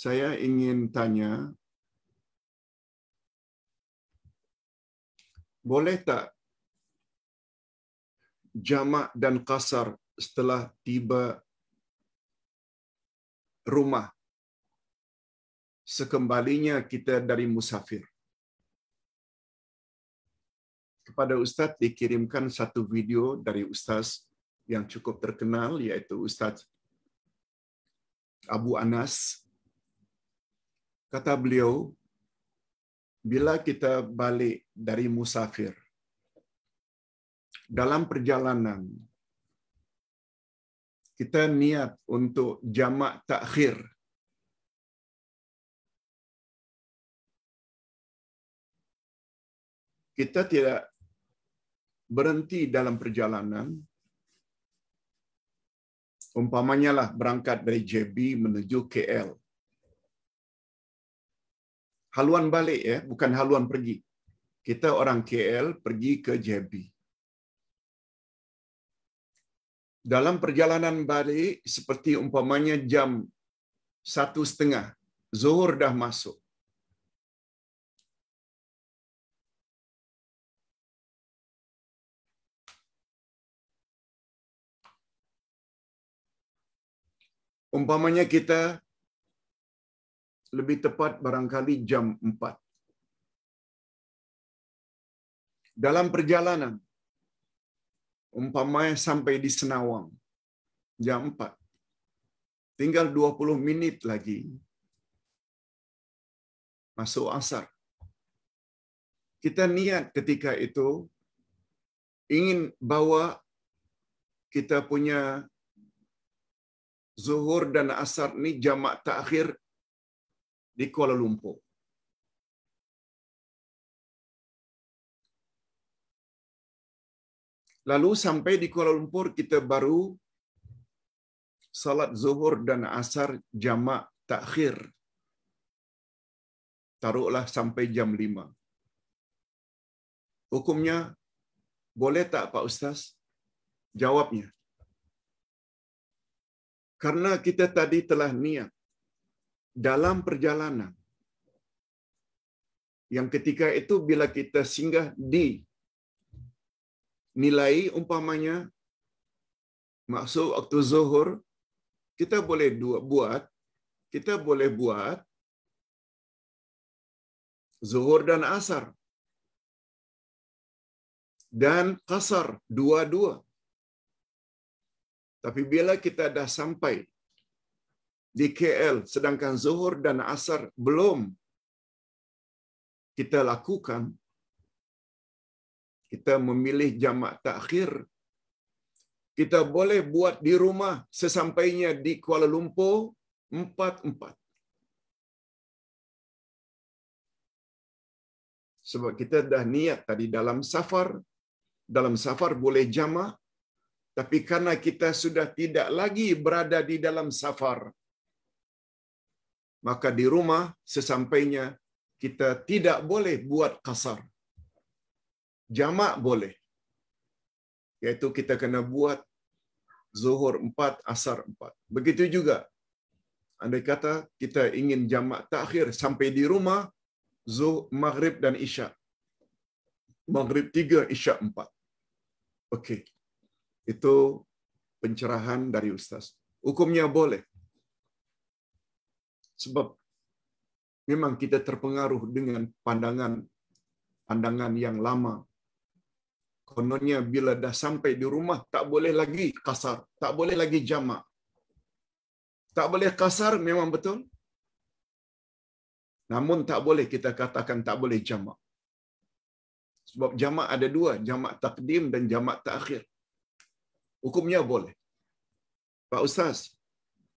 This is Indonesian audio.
saya ingin tanya, boleh tak jamak dan kasar setelah tiba rumah sekembalinya kita dari musafir? Kepada Ustaz dikirimkan satu video dari Ustaz yang cukup terkenal, yaitu Ustaz Abu Anas Kata beliau, bila kita balik dari musafir, dalam perjalanan, kita niat untuk jamak takhir. Kita tidak berhenti dalam perjalanan. Umpamanya lah berangkat dari JB menuju KL haluan balik ya, bukan haluan pergi. Kita orang KL pergi ke JB. Dalam perjalanan balik, seperti umpamanya jam satu setengah, zuhur dah masuk. Umpamanya kita lebih tepat barangkali jam 4. Dalam perjalanan, umpamanya sampai di Senawang, jam 4. Tinggal 20 menit lagi. Masuk asar. Kita niat ketika itu ingin bawa kita punya zuhur dan asar ini jamak takhir di Kuala Lumpur. Lalu sampai di Kuala Lumpur kita baru salat zuhur dan asar jamak takhir. Taruhlah sampai jam 5. Hukumnya boleh tak Pak Ustaz? Jawabnya. Karena kita tadi telah niat dalam perjalanan. Yang ketika itu bila kita singgah di nilai umpamanya masuk waktu zuhur, kita boleh buat, kita boleh buat zuhur dan asar. Dan kasar, dua-dua. Tapi bila kita dah sampai di KL, sedangkan zuhur dan asar belum kita lakukan, kita memilih jamak takhir, kita boleh buat di rumah sesampainya di Kuala Lumpur empat-empat. Sebab kita dah niat tadi dalam safar, dalam safar boleh jamak, tapi karena kita sudah tidak lagi berada di dalam safar, maka di rumah sesampainya kita tidak boleh buat kasar. Jamak boleh. Yaitu kita kena buat zuhur empat, asar empat. Begitu juga. Andai kata kita ingin jamak takhir sampai di rumah, zuhur, maghrib dan isya. Maghrib tiga, isya empat. Okey. Itu pencerahan dari Ustaz. Hukumnya boleh. sebab memang kita terpengaruh dengan pandangan pandangan yang lama. Kononnya bila dah sampai di rumah tak boleh lagi kasar, tak boleh lagi jamak. Tak boleh kasar memang betul. Namun tak boleh kita katakan tak boleh jamak. Sebab jamak ada dua, jamak takdim dan jamak takakhir. Hukumnya boleh. Pak Ustaz,